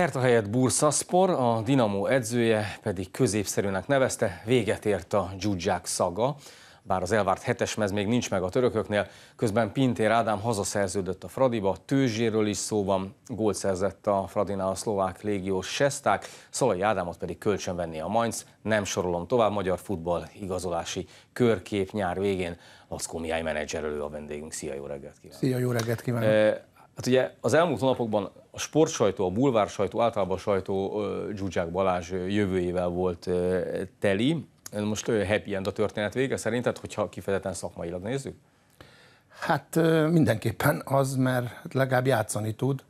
Herta helyett Bursaspor, a Dinamo edzője pedig középszerűnek nevezte, véget ért a Dzsudzsák szaga. Bár az elvárt hetes mez még nincs meg a törököknél, közben Pintér Ádám hazaszerződött a Fradiba, tőzséről is szó van, gólt szerzett a Fradinál a szlovák légiós Sesták, Szalai Ádámot pedig kölcsönvenni a Mainz, nem sorolom tovább, magyar futball igazolási körkép nyár végén. Lackó Mihály elő a vendégünk. Szia, jó reggelt kívánok! Szia, jó reggelt kívánok! E Hát ugye az elmúlt hónapokban a sportsajtó, a bulvár sajtó, általában a sajtó Zsuzsák Balázs jövőjével volt teli. Most happy end a történet vége szerinted, hogyha kifejezetten szakmailag nézzük? Hát mindenképpen az, mert hát legalább játszani tud.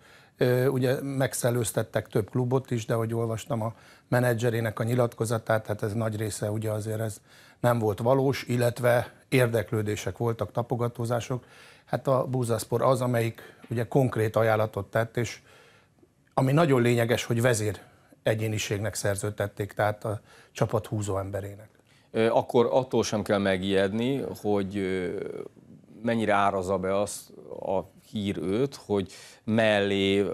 Ugye megszelőztettek több klubot is, de hogy olvastam a menedzserének a nyilatkozatát, tehát ez nagy része ugye azért ez nem volt valós, illetve érdeklődések voltak, tapogatózások. Hát a búzászpor az, amelyik ugye konkrét ajánlatot tett, és ami nagyon lényeges, hogy vezér egyéniségnek szerződtették, tehát a csapat húzó emberének. Akkor attól sem kell megijedni, hogy mennyire áraza be az a hír őt, hogy mellé,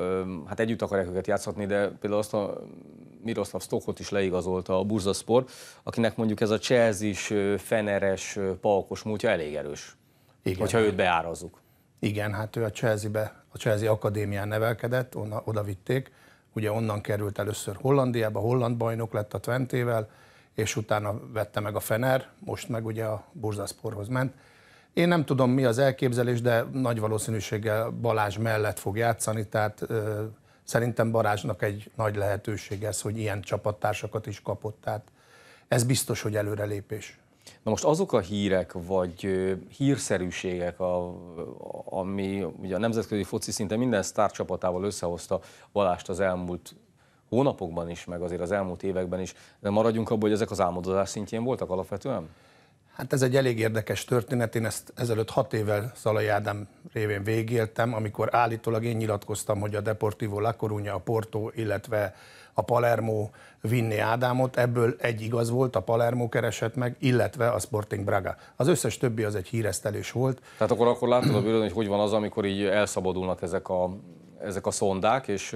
hát együtt akarják őket játszhatni, de például azt a Miroslav Stokot is leigazolta a Burzaspor, akinek mondjuk ez a chelsea Feneres, Palkos múltja elég erős, Igen. hogyha őt beárazzuk. Igen, hát ő a Chelsea-be, a Chelsea Akadémián nevelkedett, onna, oda vitték, ugye onnan került először Hollandiába, holland bajnok lett a Twentével, és utána vette meg a Fener, most meg ugye a Burzasporhoz ment. Én nem tudom, mi az elképzelés, de nagy valószínűséggel Balázs mellett fog játszani, tehát Szerintem Barázsnak egy nagy lehetőség ez, hogy ilyen csapattársakat is kapott, tehát ez biztos, hogy előrelépés. Na most azok a hírek, vagy hírszerűségek, a, ami ugye a nemzetközi foci szinte minden sztárcsapatával összehozta Valást az elmúlt hónapokban is, meg azért az elmúlt években is, de maradjunk abban, hogy ezek az álmodozás szintjén voltak alapvetően? Hát ez egy elég érdekes történet, én ezt ezelőtt hat évvel Szalai Ádám révén végéltem, amikor állítólag én nyilatkoztam, hogy a Deportivo La Coruña, a Porto, illetve a Palermo vinni Ádámot, ebből egy igaz volt, a Palermo keresett meg, illetve a Sporting Braga. Az összes többi az egy híresztelés volt. Tehát akkor, akkor látod a bőrön, hogy hogy van az, amikor így elszabadulnak ezek a, ezek a szondák, és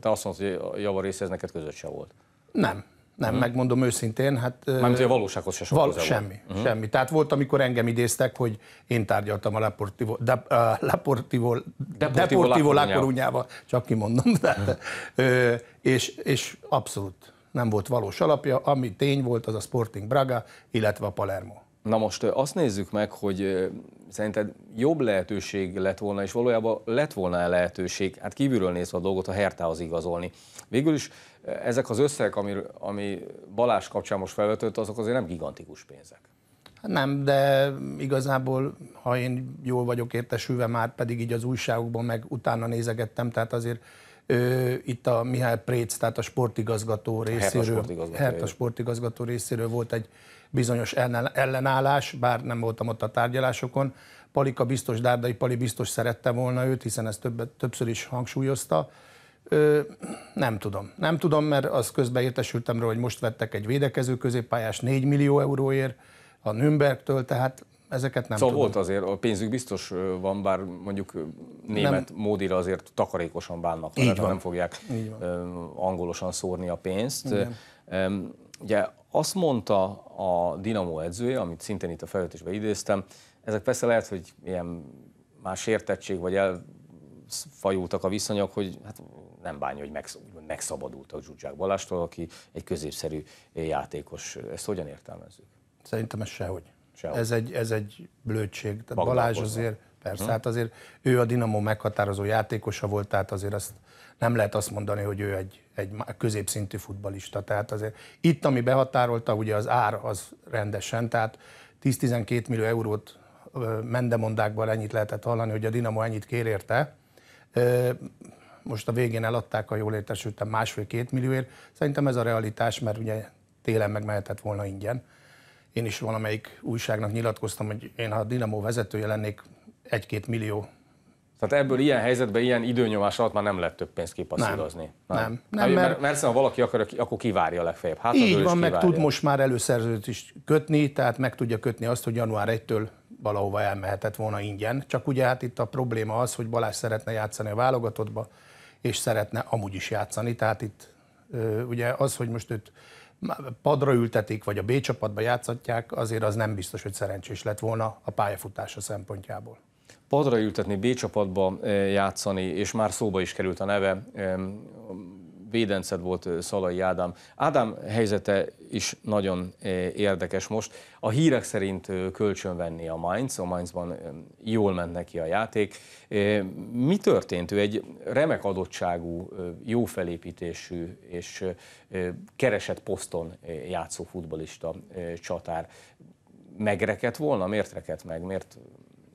te azt mondod, hogy a ez neked között se volt. Nem, nem, uh megmondom őszintén. Hát, Mármint, a valósághoz se sok val- Semmi, uh semmi. Tehát volt, amikor engem idéztek, hogy én tárgyaltam a Laportivo, de, uh, Laportivo, Deportivo, Deportivo csak kimondom. De, uh ö, és, és abszolút nem volt valós alapja, ami tény volt, az a Sporting Braga, illetve a Palermo. Na most azt nézzük meg, hogy szerinted jobb lehetőség lett volna, és valójában lett volna -e lehetőség, hát kívülről nézve a dolgot, a Hertához igazolni. Végül is ezek az összegek, ami, ami Balázs kapcsán most felvetődött, azok azért nem gigantikus pénzek. Hát nem, de igazából, ha én jól vagyok értesülve, már pedig így az újságokban meg utána nézegettem, tehát azért ő, itt a Mihály Préc, tehát a sportigazgató részéről, a sportigazgató, sportigazgató részéről volt egy bizonyos ellenállás, bár nem voltam ott a tárgyalásokon. Palika biztos, Dárdai Pali biztos szerette volna őt, hiszen ezt több, többször is hangsúlyozta. Ö, nem tudom. Nem tudom, mert az közben értesültem rá, hogy most vettek egy védekező középpályás 4 millió euróért a Nürnbergtől, tehát ezeket nem szóval tudom. volt azért, a pénzük biztos van, bár mondjuk német nem. módira azért takarékosan bánnak, Így nem fogják Így van. angolosan szórni a pénzt. Igen. Ugye azt mondta a Dinamo edzője, amit szintén itt a felvetésben idéztem, ezek persze lehet, hogy ilyen más értettség, vagy elfajultak a viszonyok, hogy hát nem bánja, hogy megszabadultak Zsuzsák Balástól, aki egy középszerű játékos. Ezt hogyan értelmezzük? Szerintem ez sehogy. sehogy. Ez, egy, ez egy blödség. Balázs azért, persze, hm? hát azért ő a Dinamo meghatározó játékosa volt, tehát azért azt nem lehet azt mondani, hogy ő egy, egy középszintű futbalista. Tehát azért itt, ami behatárolta, ugye az ár az rendesen, tehát 10-12 millió eurót mendemondákban ennyit lehetett hallani, hogy a Dinamo ennyit kér érte. Most a végén eladták, a jól értesültem, másfél-két millióért. Szerintem ez a realitás, mert ugye télen megmehetett volna ingyen. Én is valamelyik újságnak nyilatkoztam, hogy én ha a Dinamo vezetője lennék, egy-két millió tehát ebből ilyen helyzetben, ilyen időnyomás alatt már nem lehet több pénzt kipasszírozni. Nem, nem. nem, nem hát, mert, mert, mert ha valaki akar, akkor kivárja legfeljebb. Hát így van, meg tud most már előszerzőt is kötni, tehát meg tudja kötni azt, hogy január 1-től valahova elmehetett volna ingyen. Csak ugye hát itt a probléma az, hogy Balázs szeretne játszani a válogatottba, és szeretne amúgy is játszani. Tehát itt ugye az, hogy most őt padra ültetik, vagy a B csapatba játszatják, azért az nem biztos, hogy szerencsés lett volna a pályafutása szempontjából padra ültetni, B csapatba e, játszani, és már szóba is került a neve, e, védenced volt e, Szalai Ádám. Ádám helyzete is nagyon érdekes most. A hírek szerint venni a Mainz, a Mainzban jól ment neki a játék. Mi történt? Ő egy remek adottságú, jó felépítésű és keresett poszton játszó futbalista csatár. Megrekedt volna? Miért rekedt meg? Miért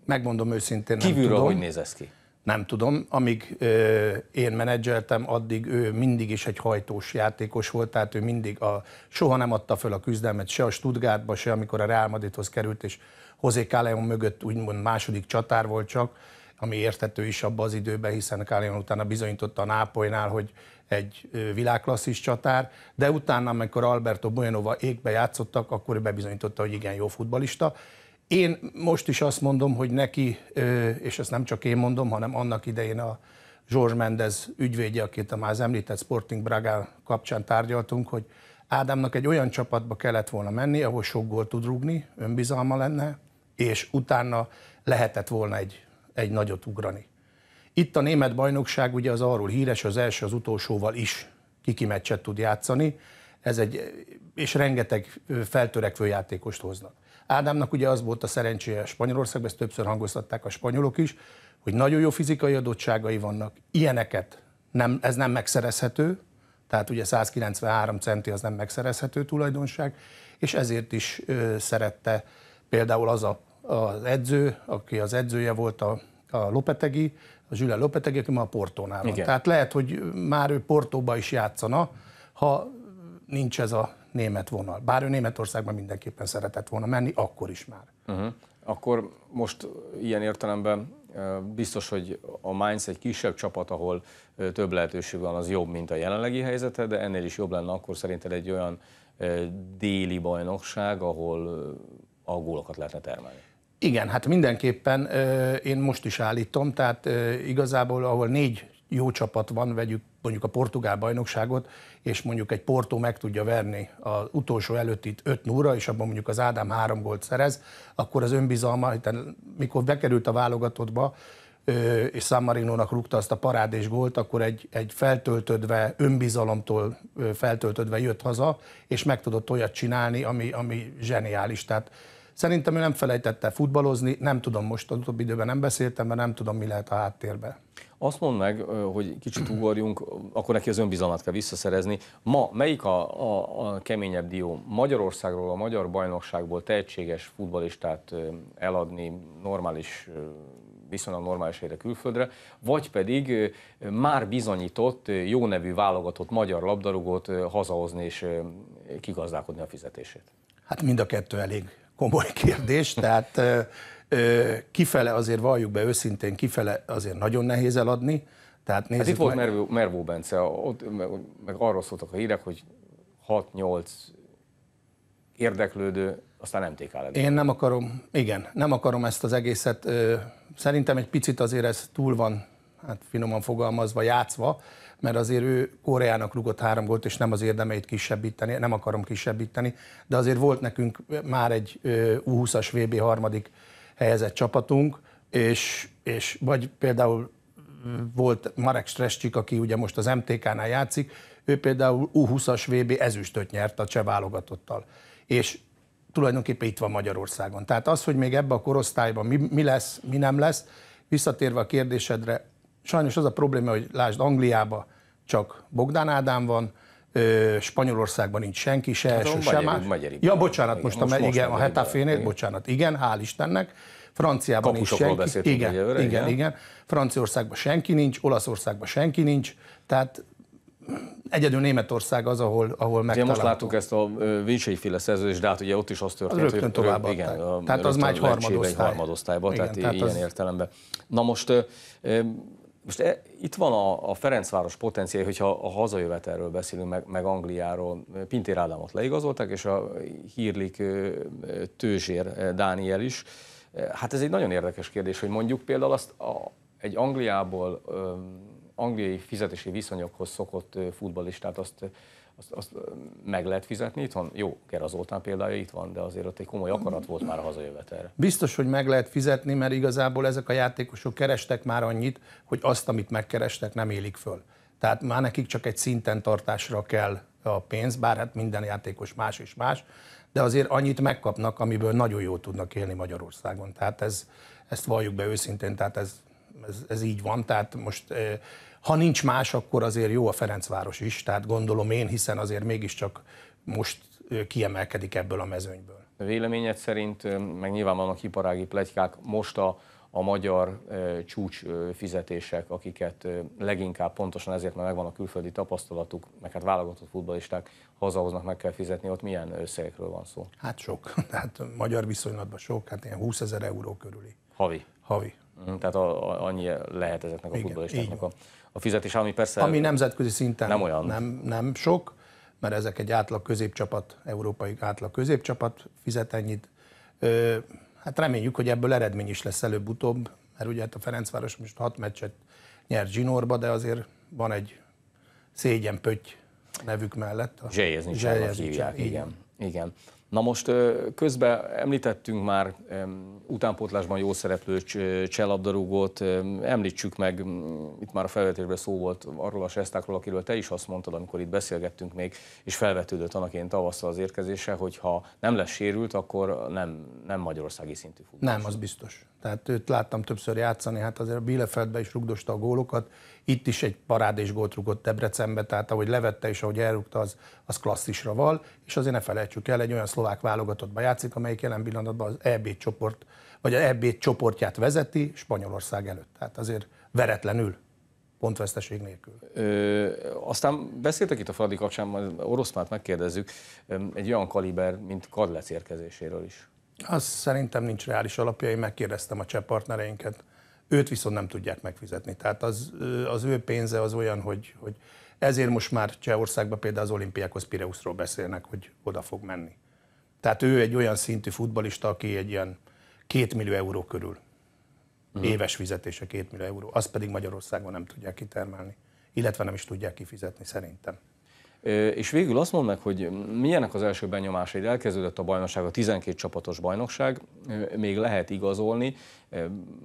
megmondom őszintén, nem Kívülről tudom. hogy néz ez ki? Nem tudom, amíg ö, én menedzseltem, addig ő mindig is egy hajtós játékos volt, tehát ő mindig a, soha nem adta föl a küzdelmet, se a Stuttgartba, se amikor a Real Madridhoz került, és Hozé Káleon mögött úgymond második csatár volt csak, ami értető is abban az időben, hiszen Káleon utána bizonyította a Nápolynál, hogy egy világklasszis csatár, de utána, amikor Alberto Bojanova égbe játszottak, akkor ő bebizonyította, hogy igen, jó futbalista. Én most is azt mondom, hogy neki, és ezt nem csak én mondom, hanem annak idején a George Mendez ügyvédje, akit a már említett Sporting Braga kapcsán tárgyaltunk, hogy Ádámnak egy olyan csapatba kellett volna menni, ahol sok gól tud rúgni, önbizalma lenne, és utána lehetett volna egy, egy nagyot ugrani. Itt a német bajnokság ugye az arról híres, az első az utolsóval is kiki meccset tud játszani, ez egy, és rengeteg feltörekvő játékost hoznak. Ádámnak ugye az volt a szerencséje Spanyolországban, ezt többször hangoztatták a spanyolok is, hogy nagyon jó fizikai adottságai vannak, ilyeneket nem, ez nem megszerezhető, tehát ugye 193 centi az nem megszerezhető tulajdonság, és ezért is ö, szerette például az a, az edző, aki az edzője volt a, a Lopetegi, a Zsüle Lopetegi, aki ma a Portónál van. Igen. Tehát lehet, hogy már ő Portóba is játszana, ha nincs ez a német vonal. Bár ő Németországban mindenképpen szeretett volna menni, akkor is már. Uh-huh. Akkor most ilyen értelemben biztos, hogy a Mainz egy kisebb csapat, ahol több lehetőség van, az jobb, mint a jelenlegi helyzete, de ennél is jobb lenne akkor szerinted egy olyan déli bajnokság, ahol a gólokat lehetne termelni. Igen, hát mindenképpen én most is állítom, tehát igazából ahol négy jó csapat van, vegyük mondjuk a portugál bajnokságot, és mondjuk egy Porto meg tudja verni az utolsó itt 5 0 és abban mondjuk az Ádám három gólt szerez, akkor az önbizalma, mikor bekerült a válogatottba, és San Marino-nak rúgta azt a parádés gólt, akkor egy, egy feltöltödve, önbizalomtól feltöltödve jött haza, és meg tudott olyat csinálni, ami, ami zseniális. Tehát Szerintem ő nem felejtette futballozni, nem tudom most, az utóbbi időben nem beszéltem, mert nem tudom, mi lehet a háttérben. Azt mondd meg, hogy kicsit ugorjunk, akkor neki az önbizalmat kell visszaszerezni. Ma melyik a, a, a keményebb dió? Magyarországról, a magyar bajnokságból tehetséges futbalistát eladni normális viszonylag normális helyre külföldre, vagy pedig már bizonyított, jó nevű válogatott magyar labdarúgót hazahozni és kigazdálkodni a fizetését? Hát mind a kettő elég komoly kérdés, tehát Kifele azért valljuk be őszintén, kifele azért nagyon nehéz eladni. Tehát nézzük hát itt volt Mervó, Mervó Bence, ott, meg, meg arról szóltak a hírek, hogy 6-8 érdeklődő, aztán nem tékál Én nem akarom, igen, nem akarom ezt az egészet. Szerintem egy picit azért ez túl van, hát finoman fogalmazva, játszva, mert azért ő Koreának rugott három gólt, és nem az érdemeit kisebbíteni, nem akarom kisebbíteni, de azért volt nekünk már egy U20-as VB harmadik helyezett csapatunk, és, és vagy például mm, volt Marek Strescsik, aki ugye most az MTK-nál játszik, ő például U20-as VB ezüstöt nyert a cseh válogatottal. És tulajdonképpen itt van Magyarországon. Tehát az, hogy még ebbe a korosztályban mi, mi lesz, mi nem lesz, visszatérve a kérdésedre, sajnos az a probléma, hogy lásd Angliába csak Bogdán Ádám van, Ö, Spanyolországban nincs senki se, hát, első, se más. ja, bocsánat, igen, most, most, a, most igen, a Hetafénél, bocsánat, igen, hál' Istennek. Franciában nincs senki. Igen, igen, igen, igen. Franciaországban senki nincs, Olaszországban senki nincs, tehát egyedül Németország az, ahol, ahol meg. most láttuk ezt a Vincsei féle szerződést, de hát ugye ott is az történt, az rögtön hogy rögtön, igen, tehát az már egy harmadosztályban, tehát, tehát ilyen az... értelemben. Na most most e, itt van a, a Ferencváros potenciál, hogyha a hazajövetelről beszélünk, meg, meg Angliáról. Pintér Ádámot leigazolták, és a hírlik tőzsér eh, Dániel is. Eh, hát ez egy nagyon érdekes kérdés, hogy mondjuk például azt a, egy Angliából, ö, angliai fizetési viszonyokhoz szokott futballistát azt azt, azt meg lehet fizetni itthon? Jó, Kera Zoltán példája itt van, de azért ott egy komoly akarat volt már a hazajövetelre. Biztos, hogy meg lehet fizetni, mert igazából ezek a játékosok kerestek már annyit, hogy azt, amit megkerestek, nem élik föl. Tehát már nekik csak egy szinten tartásra kell a pénz, bár hát minden játékos más és más, de azért annyit megkapnak, amiből nagyon jól tudnak élni Magyarországon. Tehát ez, ezt valljuk be őszintén, tehát ez, ez, ez így van. Tehát most ha nincs más, akkor azért jó a Ferencváros is, tehát gondolom én, hiszen azért mégiscsak most kiemelkedik ebből a mezőnyből. Véleményed szerint, meg nyilván vannak iparági plegykák, most a, a magyar e, csúcs e, fizetések, akiket e, leginkább pontosan ezért, mert megvan a külföldi tapasztalatuk, meg hát válogatott futballisták hazahoznak, meg kell fizetni, ott milyen összegekről van szó? Hát sok, tehát magyar viszonylatban sok, hát ilyen 20 ezer euró körüli. Havi. Havi, Mm, tehát a, a, annyi lehet ezeknek a Igen, futballistáknak a, a fizetés, ami persze... Ami nemzetközi szinten nem, olyan. nem, nem sok, mert ezek egy átlag középcsapat, európai átlag középcsapat fizet ennyit. Ö, hát reméljük, hogy ebből eredmény is lesz előbb-utóbb, mert ugye hát a Ferencváros most hat meccset nyert zsinórba, de azért van egy szégyen pötty nevük mellett. Zsejezni hívják, igen. igen. Na most közben említettünk már utánpótlásban jó szereplő cselabdarúgót, említsük meg, itt már a felvetésben szó volt arról a sesztákról, akiről te is azt mondtad, amikor itt beszélgettünk még, és felvetődött annak én tavasszal az érkezése, hogy ha nem lesz sérült, akkor nem, nem magyarországi szintű futball. Nem, az biztos. Tehát őt láttam többször játszani, hát azért a Bielefeldbe is rugdosta a gólokat, itt is egy parádés gólt rúgott Debrecenbe, tehát ahogy levette és ahogy elrúgta, az, az klasszisra val, és azért ne felejtsük el, egy olyan szlovák válogatottba játszik, amelyik jelen pillanatban az EB csoport, vagy az EB csoportját vezeti Spanyolország előtt. Tehát azért veretlenül pontveszteség nélkül. Ö, aztán beszéltek itt a Fradi kapcsán, majd oroszmát megkérdezzük, egy olyan kaliber, mint Kadlec érkezéséről is. Az szerintem nincs reális alapja, én megkérdeztem a cseh partnereinket őt viszont nem tudják megfizetni. Tehát az, az ő pénze az olyan, hogy, hogy ezért most már Csehországban például az olimpiákhoz Pireuszról beszélnek, hogy oda fog menni. Tehát ő egy olyan szintű futbalista, aki egy ilyen két millió euró körül. Uh-huh. Éves fizetése két millió euró. Azt pedig Magyarországon nem tudják kitermelni, illetve nem is tudják kifizetni szerintem. És végül azt mondd meg, hogy milyenek az első benyomásaid? Elkezdődött a bajnokság, a 12 csapatos bajnokság, még lehet igazolni.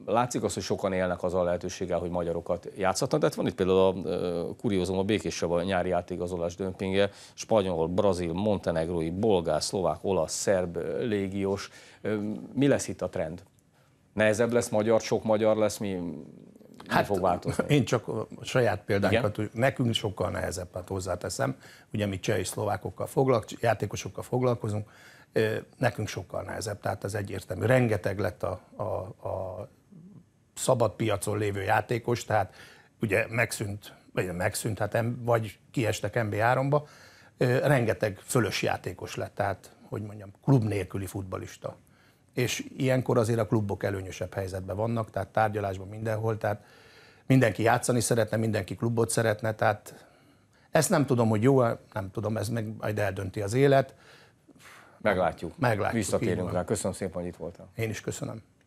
Látszik az, hogy sokan élnek az a lehetőséggel, hogy magyarokat játszhatnak. Tehát van itt például a kuriózum, a békés a nyári átigazolás dömpinge, spanyol, brazil, montenegrói, bolgár, szlovák, olasz, szerb, légiós. Mi lesz itt a trend? Nehezebb lesz magyar, sok magyar lesz, mi hát, fog változni? Én csak a saját példánkat, Igen? nekünk sokkal nehezebb, hát hozzáteszem. Ugye mi cseh és szlovákokkal foglalkozunk, játékosokkal foglalkozunk, nekünk sokkal nehezebb, tehát az egyértelmű. Rengeteg lett a, a, a szabad piacon lévő játékos, tehát ugye megszűnt, vagy megszűnt, hát vagy kiestek MB3-ba, rengeteg fölös játékos lett, tehát hogy mondjam, klub nélküli futbalista és ilyenkor azért a klubok előnyösebb helyzetben vannak, tehát tárgyalásban mindenhol, tehát mindenki játszani szeretne, mindenki klubot szeretne, tehát ezt nem tudom, hogy jó, nem tudom, ez meg majd eldönti az élet. Meglátjuk. Meglátjuk. Visszatérünk rá. Köszönöm szépen, hogy itt voltál. Én is köszönöm.